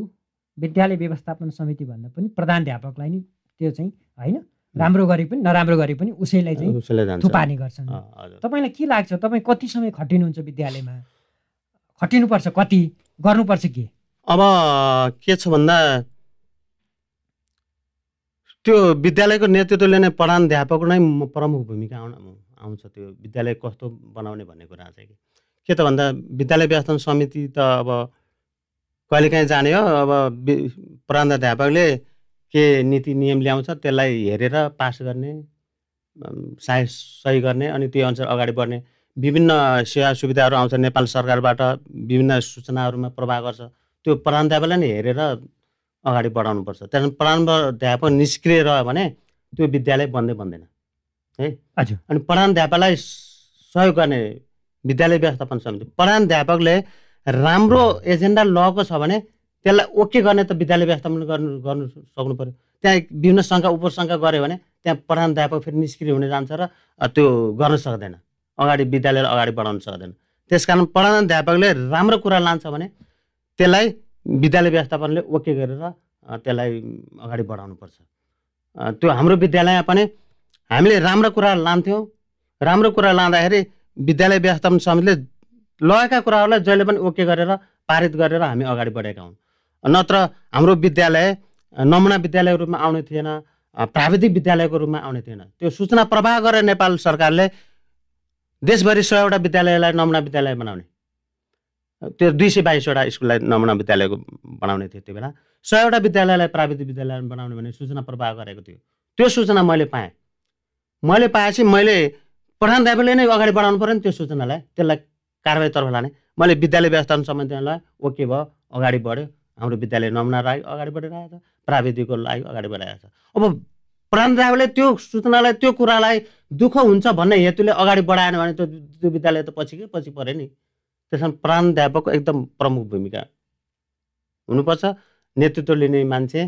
S1: विद्यालय व्यवस्थापन समिति भन्दा पनि प्रधानध्यापकलाई नि त्यो चाहिँ होइन राम्रो गरे पनि नराम्रो गरे पनि उसैलाई चाहिँ थुपार्ने गर्छन् तपाईँलाई के लाग्छ तपाईँ कति समय खटिनुहुन्छ विद्यालयमा खटिनुपर्छ
S2: कति गर्नुपर्छ के अब के छ भन्दा त्यो विद्यालयको नेतृत्वले नै अध्यापक नै प्रमुख भूमिका आउँछ त्यो विद्यालय कस्तो बनाउने भन्ने कुरा चाहिँ के त भन्दा विद्यालय व्यवस्थापन समिति त अब कहिलेकाहीँ जाने हो अब अध्यापकले के नीति नियम ल्याउँछ त्यसलाई हेरेर पास गर्ने साय सही गर्ने अनि त्यो अनुसार अगाडि बढ्ने विभिन्न सेवा सुविधाहरू आउँछ नेपाल सरकारबाट विभिन्न सूचनाहरूमा प्रभाव गर्छ त्यो प्रधानध्यापकलाई नै हेरेर अगाडि बढाउनुपर्छ त्यहाँदेखि प्रधानध्यापक निष्क्रिय रह्यो भने त्यो विद्यालय बन्दै बन्दैन है हजुर अनि प्रधानध्यापकलाई सहयोग गर्ने विद्यालय व्यवस्थापन समिति प्रधानध्यापकले राम्रो एजेन्डा लगेको छ भने त्यसलाई ओके गर्ने त विद्यालय व्यवस्थापन गर्नु गर्नु सक्नु पऱ्यो त्यहाँ विभिन्न शङ्का उपसङ्ख्या गऱ्यो भने त्यहाँ प्रधानध्यापक फेरि निष्क्रिय हुने जान्छ र त्यो गर्न सक्दैन अगाडि विद्यालयलाई अगाडि बढाउन सक्दैन त्यस कारण प्रधानध्यापकले राम्रो कुरा लान्छ भने त्यसलाई विद्यालय व्यवस्थापनले ओके गरेर त्यसलाई अगाडि बढाउनु पर्छ त्यो हाम्रो विद्यालयमा पनि हामीले राम्रो कुरा लान्थ्यौँ राम्रो कुरा लाँदाखेरि विद्यालय व्यवस्थापन समितिले लगाएका कुराहरूलाई जहिले पनि ओके गरेर पारित गरेर हामी अगाडि बढेका हौँ नत्र हाम्रो विद्यालय नमुना विद्यालयको रूपमा आउने थिएन प्राविधिक विद्यालयको रूपमा आउने थिएन त्यो सूचना प्रवाह गरेर नेपाल सरकारले देशभरि सयवटा विद्यालयलाई नमुना विद्यालय बनाउने त्यो दुई सय बाइसवटा स्कुललाई नमुना विद्यालयको बनाउने थियो त्यो बेला सयवटा विद्यालयलाई प्राविधिक विद्यालय बनाउने भन्ने सूचना प्रवाह गरेको थियो त्यो सूचना मैले पाएँ मैले पाएपछि मैले प्रधान नै अगाडि बढाउनु पऱ्यो नि त्यो सूचनालाई त्यसलाई कारवाहीतर्फ लाने मैले विद्यालय व्यवस्थापन सम्बन्धीलाई ओके भयो अगाडि बढ्यो हाम्रो विद्यालय नमुना लागि अगाडि बढिरहेको छ प्राविधिकको लागि अगाडि बढाइरहेको छ अब प्रधान त्यो सूचनालाई त्यो कुरालाई दुःख हुन्छ भन्ने हेतुले अगाडि बढाएन भने त्यो त्यो विद्यालय त पछि कि पछि पऱ्यो नि त्यसमा प्राध्यापकको एकदम प्रमुख भूमिका हुनुपर्छ नेतृत्व लिने मान्छे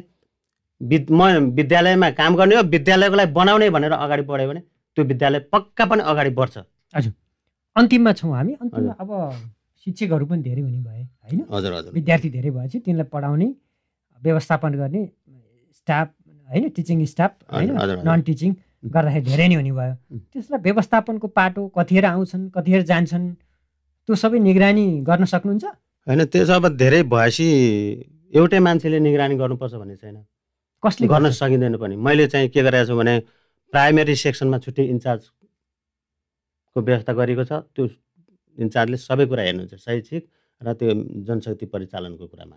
S2: विद म विद्यालयमा काम गर्ने हो विद्यालयको लागि बनाउने भनेर अगाडि बढ्यो भने त्यो विद्यालय पक्का पनि अगाडि बढ्छ हजुर
S1: अन्तिममा छौँ हामी अन्तिममा अब शिक्षकहरू पनि धेरै हुने भए होइन
S2: हजुर हजुर विद्यार्थी
S1: धेरै भएपछि तिनलाई पढाउने व्यवस्थापन गर्ने स्टाफ होइन टिचिङ स्टाफ होइन नन टिचिङ गर्दाखेरि धेरै नै हुने भयो त्यसलाई व्यवस्थापनको पाटो कतिखेर आउँछन् कतिखेर जान्छन् त्यो सबै निगरानी गर्न सक्नुहुन्छ
S2: होइन त्यो अब धेरै भएपछि एउटै मान्छेले निगरानी गर्नुपर्छ भन्ने छैन कसले गर्न सकिँदैन पनि मैले चाहिँ के गरेको छु भने प्राइमेरी सेक्सनमा छुट्टी इन्चार्ज को व्यवस्था गरेको छ त्यो इन्चार्जले सबै कुरा हेर्नुहुन्छ शैक्षिक र त्यो जनशक्ति परिचालनको कुरामा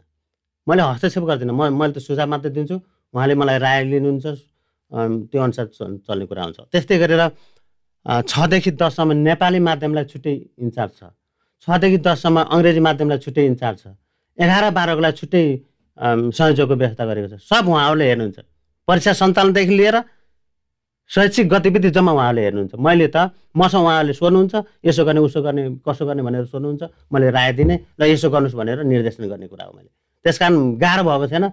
S2: मैले हस्तक्षेप गर्दिनँ म मैले त सुझाव मात्रै दिन्छु उहाँले मलाई राय लिनुहुन्छ त्यो अनुसार चल्ने कुरा हुन्छ त्यस्तै गरेर छदेखि दससम्म नेपाली माध्यमलाई छुट्टै इन्चार्ज छ छदेखि दससम्म अङ्ग्रेजी माध्यमलाई छुट्टै इन्चार्ज छ एघार बाह्रको लागि छुट्टै संयोजकको व्यवस्था गरेको छ सब उहाँहरूले हेर्नुहुन्छ परीक्षा सञ्चालनदेखि लिएर शैक्षिक गतिविधि जम्मा उहाँले हेर्नुहुन्छ मैले त मसँग उहाँले सोध्नुहुन्छ यसो गर्ने उसो गर्ने कसो गर्ने भनेर सोध्नुहुन्छ मैले राय दिने र यसो गर्नुहोस् भनेर निर्देशन गर्ने कुरा हो मैले त्यस कारण गाह्रो भएको छैन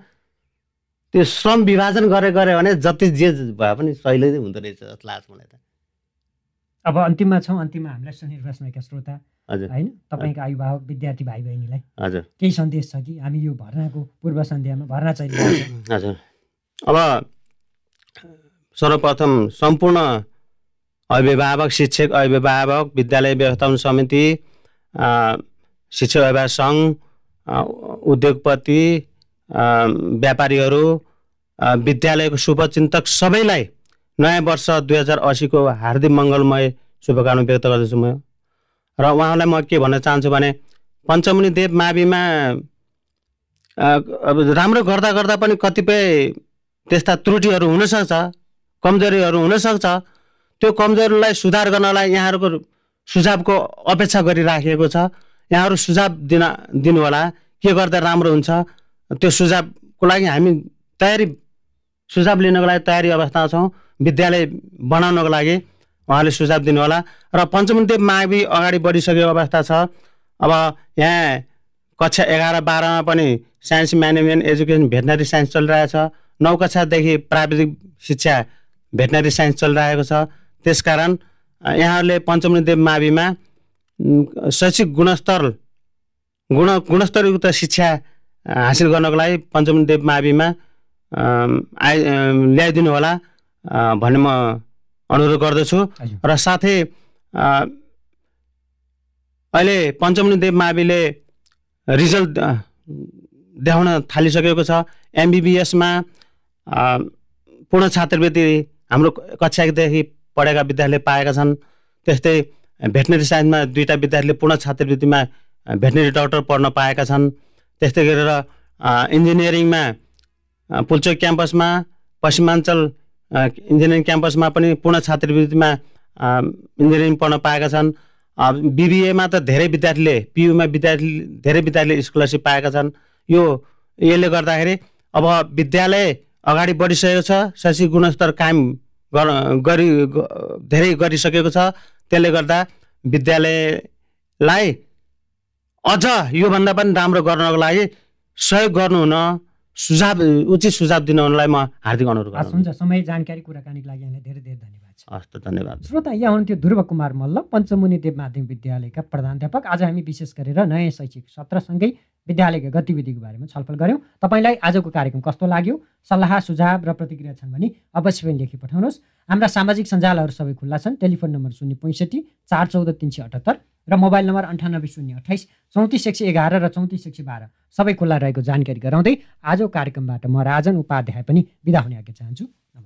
S2: त्यो श्रम विभाजन गरे गऱ्यो भने जति जे भए पनि नै हुँदो रहेछ जस्तो लाग्छ मलाई त
S1: अब अन्तिममा छौँ अन्तिममा हामीलाई सुनिर्वासमेका श्रोता हजुर होइन तपाईँको अभिभावक विद्यार्थी भाइ बहिनीलाई हजुर केही सन्देश छ कि हामी यो भर्नाको पूर्व सन्ध्यामा भर्ना चाहिन्छ
S2: हजुर अब सर्वप्रथम सम्पूर्ण अभिभावक शिक्षक अभिभावक विद्यालय व्यवस्थापन समिति शिक्षक अभिभावक सङ्घ उद्योगपति व्यापारीहरू विद्यालयको शुभचिन्तक सबैलाई नयाँ वर्ष दुई हजार असीको हार्दिक मङ्गलमय शुभकामना व्यक्त गर्दछु म र उहाँलाई म के भन्न चाहन्छु भने पञ्चमुनि देव माविमा अब राम्रो गर्दा गर्दा पनि कतिपय त्यस्ता त्रुटिहरू हुनसक्छ कमजोरीहरू हुनसक्छ त्यो कमजोरीलाई सुधार गर्नलाई यहाँहरूको सुझावको अपेक्षा गरिराखेको छ यहाँहरू सुझाव दिन दिनुहोला के गर्दा राम्रो हुन्छ त्यो सुझावको लागि हामी तयारी सुझाव लिनको लागि तयारी अवस्थामा छौँ विद्यालय बनाउनको लागि उहाँले सुझाव दिनुहोला र पञ्चमदेव मावि अगाडि बढिसकेको अवस्था छ अब यहाँ कक्षा एघार बाह्रमा पनि science management education veterinary science चलिरहेछ नौ कक्षादेखि प्राविधिक शिक्षा भेटनरी साइन्स चलिरहेको छ त्यसकारण यहाँहरूले देव माविमा शैक्षिक गुणस्तर गुण गुणस्तरयुक्त शिक्षा हासिल गर्नको लागि देव माविमा आइ ल्याइदिनु होला भन्ने म अनुरोध गर्दछु र साथै अहिले देव माविले रिजल्ट देखाउन थालिसकेको छ एमबिबिएसमा पूर्ण छात्रवृत्ति हाम्रो कक्षादेखि पढेका विद्यार्थीले पाएका छन् त्यस्तै भेटनेरी साइन्समा दुईवटा विद्यार्थीले पूर्ण छात्रवृत्तिमा भेटनेरी डक्टर पढ्न पाएका छन् त्यस्तै गरेर इन्जिनियरिङमा पुल्चोक क्याम्पसमा पश्चिमाञ्चल इन्जिनियरिङ क्याम्पसमा पनि पूर्ण छात्रवृत्तिमा इन्जिनियरिङ पढ्न पाएका छन् बिबिएमा त धेरै विद्यार्थीले पियुमा विद्यार्थी धेरै विद्यार्थीले स्कलरसिप पाएका छन् यो यसले गर्दाखेरि अब विद्यालय अगाडि बढिसकेको छ शैक्षिक गुणस्तर कायम गरी धेरै गरिसकेको छ त्यसले गर्दा विद्यालयलाई अझ योभन्दा पनि राम्रो गर्नको लागि सहयोग गर्नुहुन सुझाव उचित सुझाव दिनुहुनलाई म हार्दिक अनुरोध गर्छु हुन्छ
S1: समय जानकारी कुराकानीको लागि धेरै धेरै धन्यवाद
S2: हस् धन्यवाद
S1: श्रोता यहाँ हुनुहुन्थ्यो ध्रुव कुमार मल्ल पञ्चमुनि देव माध्यमिक विद्यालयका प्रधानध्यापक आज हामी विशेष गरेर नयाँ शैक्षिक सत्रसँगै विद्यालयका गतिविधिको बारेमा छलफल गऱ्यौँ तपाईँलाई आजको कार्यक्रम कस्तो लाग्यो सल्लाह सुझाव र प्रतिक्रिया छन् भने अवश्य पनि लेखी पठाउनुहोस् हाम्रा सामाजिक सञ्जालहरू सबै खुल्ला छन् टेलिफोन नम्बर शून्य पैँसठी चार चौध तिन सय अठहत्तर र मोबाइल नम्बर अन्ठानब्बे शून्य अठाइस चौतिस एक सय एघार र चौतिस एक सय बाह्र सबै खुल्ला रहेको जानकारी गराउँदै आजको कार्यक्रमबाट म राजन उपाध्याय पनि बिदा हुने आज्ञा चाहन्छु नमस्कार